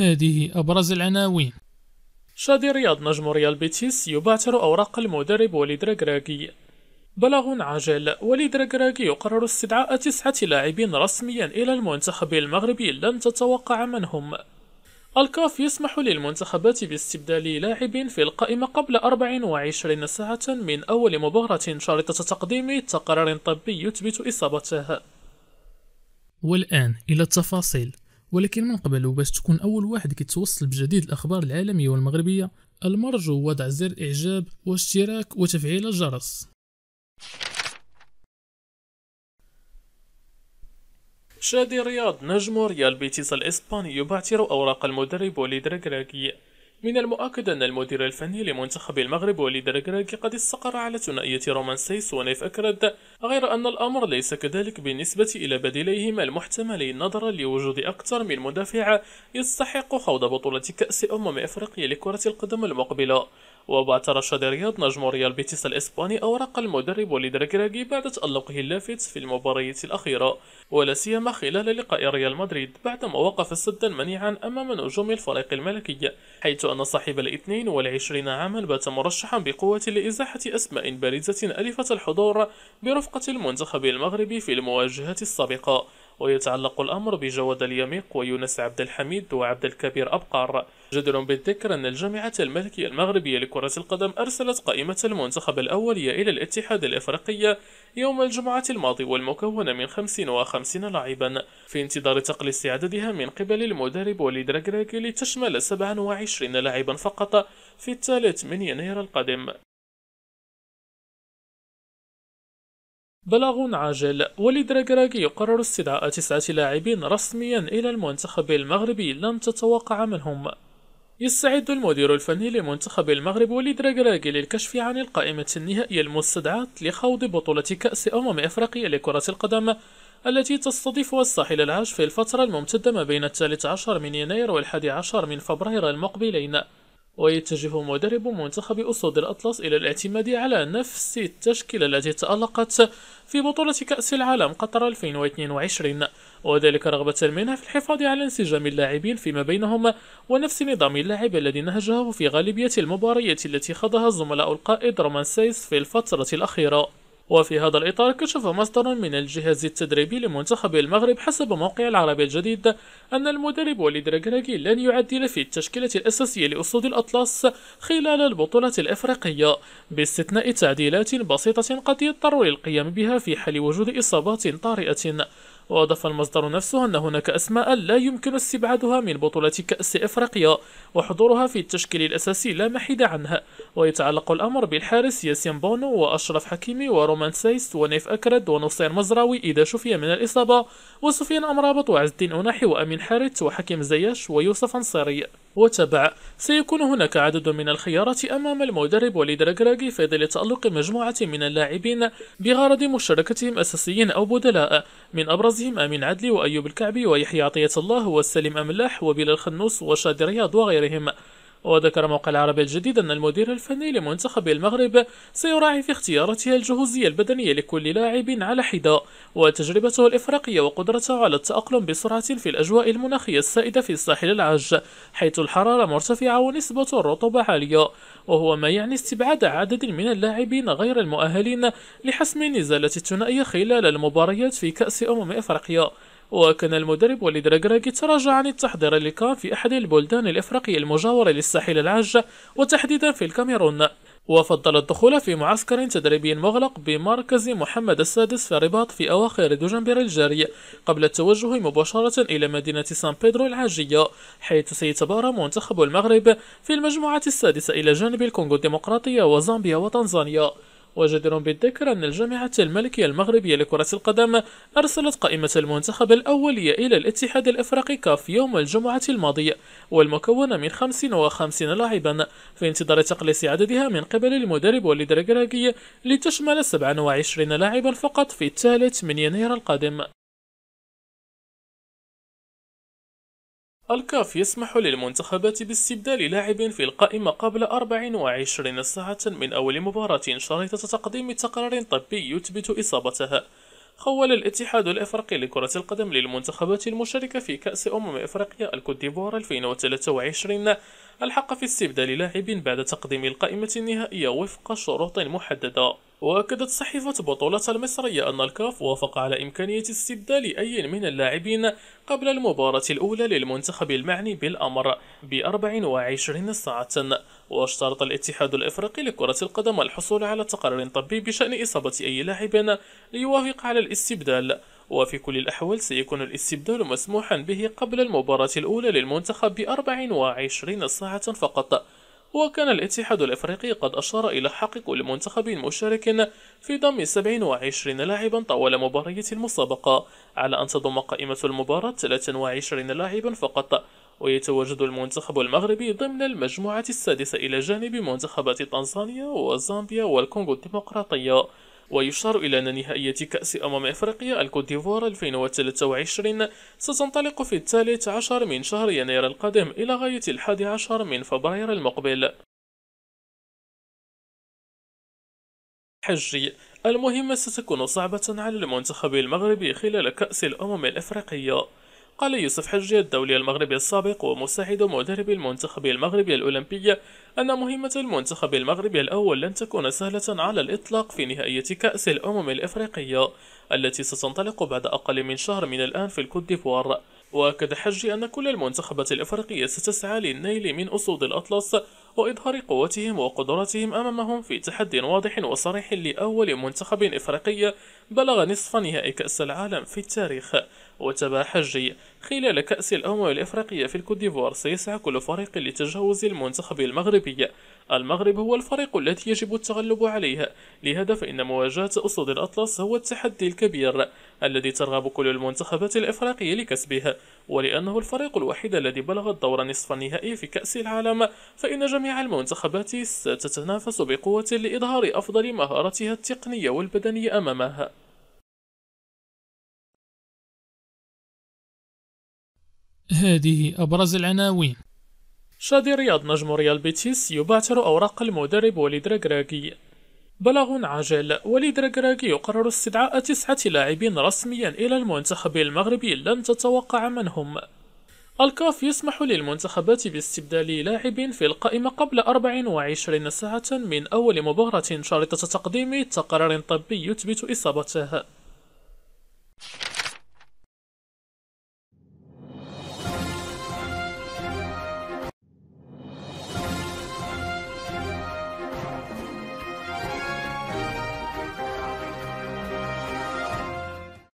هذه أبرز العناوين شادي رياض نجم ريال بيتيس يبعثر أوراق المدرب وليد رجراجي بلغ عاجل وليد رجراجي يقرر استدعاء تسعة لاعبين رسميا إلى المنتخب المغربي لن تتوقع من هم الكاف يسمح للمنتخبات باستبدال لاعب في القائمة قبل 24 ساعة من أول مباراة شرطة تقديم تقرير طبي يثبت إصابته والآن إلى التفاصيل ولكن من قبل وباش تكون أول واحد كيتوصل بجديد الأخبار العالمية والمغربية المرجو وضع زر إعجاب واشتراك وتفعيل الجرس شادي رياض نجم ريال بيتيس الإسباني يبعثر أوراق المدرب وليد ركراكي من المؤكد أن المدير الفني لمنتخب المغرب وليد ركراكي قد استقر على ثنائية رومان سيس ونيف أكرد غير أن الأمر ليس كذلك بالنسبة إلى بديليهما المحتملين نظرا لوجود أكثر من مدافع يستحق خوض بطولة كأس أمم أفريقيا لكرة القدم المقبلة وبعد ترشد رياض نجم ريال بيتيس الإسباني أورق المدرب وليد ركراكي بعد تألقه اللافت في المباريات الأخيرة ولا سيما خلال لقاء ريال مدريد بعدما وقف سدا منيعا أمام نجوم الفريق الملكي حيث أن صاحب الاثنين والعشرين عاما بات مرشحا بقوة لإزاحة أسماء بارزة ألفت الحضور برفقة المنتخب المغربي في المواجهات السابقة ويتعلق الأمر بجواد اليميق ويونس عبد الحميد وعبد الكبير أبقار جدير بالذكر أن الجامعة الملكية المغربية لكرة القدم أرسلت قائمة المنتخب الأولية إلى الاتحاد الإفريقي يوم الجمعة الماضي والمكونة من 55 لاعبا في انتظار تقليص عددها من قبل المدرب وليد راكراكي لتشمل 27 لاعبا فقط في الثالث من يناير القادم بلاغ عاجل وليد راكراكي يقرر استدعاء تسعة لاعبين رسميا إلى المنتخب المغربي لم تتوقع منهم يستعد المدير الفني لمنتخب المغرب وليد راكراكي للكشف عن القائمة النهائية المستدعاة لخوض بطولة كأس أمم أفريقيا لكرة القدم التي تستضيف الساحل العاج في الفترة الممتدة ما بين الثالث عشر من يناير والحادي عشر من فبراير المقبلين ويتجه مدرب منتخب أسود الأطلس إلى الاعتماد على نفس التشكيلة التي تألقت في بطولة كأس العالم قطر 2022 وذلك رغبة منها في الحفاظ على انسجام اللاعبين فيما بينهم ونفس نظام اللعب الذي نهجه في غالبية المباريات التي خاضها الزملاء القائد رومان سايس في الفترة الأخيرة وفي هذا الإطار كشف مصدر من الجهاز التدريبي لمنتخب المغرب حسب موقع العربي الجديد أن المدرب وليد ركراكي لن يعدل في التشكيلة الأساسية لأسود الأطلس خلال البطولة الإفريقية باستثناء تعديلات بسيطة قد يضطر للقيام بها في حال وجود إصابات طارئة وأضاف المصدر نفسه أن هناك أسماء لا يمكن استبعادها من بطولة كأس إفريقيا وحضورها في التشكيل الأساسي لا محيد عنها ويتعلق الأمر بالحارس ياسين بونو وأشرف حكيمي ورومان سايس ونيف أكرد ونصير مزراوي إذا شفي من الإصابة وسفيان أمرابط وعز الدين أناحي وأمين حارث وحكيم زياش ويوسف أنصاري وتبع سيكون هناك عدد من الخيارات أمام المدرب وليد ركراكي في ظل تألق مجموعة من اللاعبين بغرض مشاركتهم أساسيين أو بدلاء من أبرزهم أمين عدلي وأيوب الكعبي ويحيى عطية الله وسليم أملاح وبلال خنوس وشادي رياض وغيرهم وذكر موقع العربية الجديد أن المدير الفني لمنتخب المغرب سيراعي في اختياراته الجهوزية البدنية لكل لاعب على حدة وتجربته الإفريقية وقدرته على التأقلم بسرعة في الأجواء المناخية السائدة في الساحل العاج حيث الحرارة مرتفعة ونسبة الرطوبة عالية وهو ما يعني استبعاد عدد من اللاعبين غير المؤهلين لحسم نزالة الثنائية خلال المباريات في كأس أمم إفريقيا وكان المدرب وليد راجراجي تراجع عن التحضير لكان في أحد البلدان الإفريقية المجاورة للساحل العاج وتحديدا في الكاميرون وفضل الدخول في معسكر تدريبي مغلق بمركز محمد السادس في الرباط في أواخر دجنبر الجاري قبل التوجه مباشرة إلى مدينة سان بيدرو العاجية حيث سيتبارى منتخب المغرب في المجموعة السادسة إلى جانب الكونغو الديمقراطية وزامبيا وتنزانيا وجدير بالذكر أن الجامعة الملكية المغربية لكرة القدم أرسلت قائمة المنتخب الأولية إلى الاتحاد الإفريقي كاف يوم الجمعة الماضية والمكونة من 55 لاعبا في انتظار تقليص عددها من قبل المدرب وليد لتشمل 27 لاعبا فقط في الثالث من يناير القادم الكاف يسمح للمنتخبات باستبدال لاعب في القائمة قبل 24 ساعة من أول مباراة شريطة تقديم تقرير طبي يثبت إصابتها خول الاتحاد الافريقي لكرة القدم للمنتخبات المشاركة في كأس أمم افريقيا الكوت ديفوار 2023 الحق في استبدال لاعب بعد تقديم القائمة النهائية وفق شروط محددة وأكدت صحيفة بطولة المصرية أن الكاف وافق على إمكانية استبدال أي من اللاعبين قبل المباراة الأولى للمنتخب المعني بالأمر ب 24 ساعة واشترط الاتحاد الإفريقي لكرة القدم الحصول على تقرير طبي بشأن إصابة أي لاعب ليوافق على الاستبدال وفي كل الأحوال سيكون الاستبدال مسموحا به قبل المباراة الأولى للمنتخب ب 24 ساعة فقط وكان الاتحاد الافريقي قد اشار الى حق كل منتخب مشارك في ضم 27 لاعبا طوال مباريات المسابقة على ان تضم قائمة المباراة 23 لاعبا فقط ويتواجد المنتخب المغربي ضمن المجموعة السادسة إلى جانب منتخبات تنزانيا وزامبيا والكونغو الديمقراطية ويشار إلى أن نهائية كأس أمم إفريقيا ديفوار 2023 ستنطلق في الثالث عشر من شهر يناير القادم إلى غاية الحادي عشر من فبراير المقبل حجي المهمة ستكون صعبة على المنتخب المغربي خلال كأس الأمم الإفريقية قال يوسف حجي الدولي المغربي السابق ومساعد مدرب المنتخب المغربي الأولمبي أن مهمة المنتخب المغربي الأول لن تكون سهلة على الإطلاق في نهائية كأس الأمم الإفريقية التي ستنطلق بعد أقل من شهر من الآن في الكوت ديفوار وأكد حجي أن كل المنتخبات الإفريقية ستسعى للنيل من أسود الأطلس وإظهار قوتهم وقدرتهم أمامهم في تحدي واضح وصريح لأول منتخب إفريقي بلغ نصف نهائي كأس العالم في التاريخ وتبع حجي خلال كأس الأمم الإفريقية في الكوت ديفوار سيسعى كل فريق لتجاوز المنتخب المغربي المغرب هو الفريق الذي يجب التغلب عليه لهذا فإن مواجهة أسود الأطلس هو التحدي الكبير الذي ترغب كل المنتخبات الإفريقية لكسبه ولأنه الفريق الوحيد الذي بلغ الدور نصف النهائي في كأس العالم فإن جميع المنتخبات ستتنافس بقوة لإظهار أفضل مهارتها التقنية والبدنية أمامها هذه أبرز العناوين شادي رياض نجم ريال بيتيس يبعثر أوراق المدرب وليد ركراكي بلغ عاجل وليد ركراكي يقرر استدعاء تسعة لاعبين رسميا إلى المنتخب المغربي لن تتوقع من هم الكاف يسمح للمنتخبات باستبدال لاعب في القائمة قبل 24 ساعة من أول مباراة شرطة تقديم تقرير طبي يثبت إصابته